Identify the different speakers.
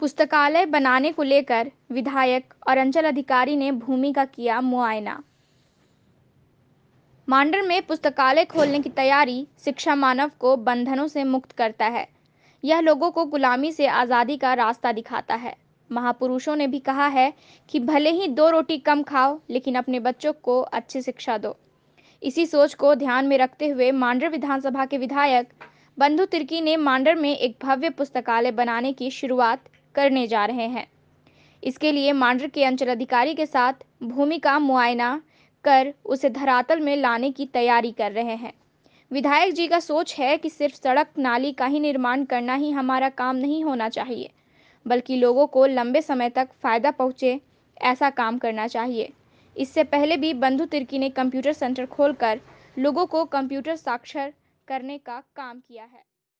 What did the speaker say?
Speaker 1: पुस्तकालय बनाने को लेकर विधायक और अंचल अधिकारी ने भूमि का किया मुआयना मांडर में पुस्तकालय खोलने की तैयारी शिक्षा मानव को बंधनों से मुक्त करता है यह लोगों को गुलामी से आज़ादी का रास्ता दिखाता है महापुरुषों ने भी कहा है कि भले ही दो रोटी कम खाओ लेकिन अपने बच्चों को अच्छी शिक्षा दो इसी सोच को ध्यान में रखते हुए मांडर विधानसभा के विधायक बंधु तिर्की ने मांडर में एक भव्य पुस्तकालय बनाने की शुरुआत करने जा रहे हैं इसके लिए मांडर के अंचल अधिकारी के साथ भूमि का मुआयना कर उसे धरातल में लाने की तैयारी कर रहे हैं विधायक जी का सोच है कि सिर्फ सड़क नाली का ही निर्माण करना ही हमारा काम नहीं होना चाहिए बल्कि लोगों को लंबे समय तक फायदा पहुंचे ऐसा काम करना चाहिए इससे पहले भी बंधु तिर्की ने कंप्यूटर सेंटर खोलकर लोगों को कंप्यूटर साक्षर करने का
Speaker 2: काम किया है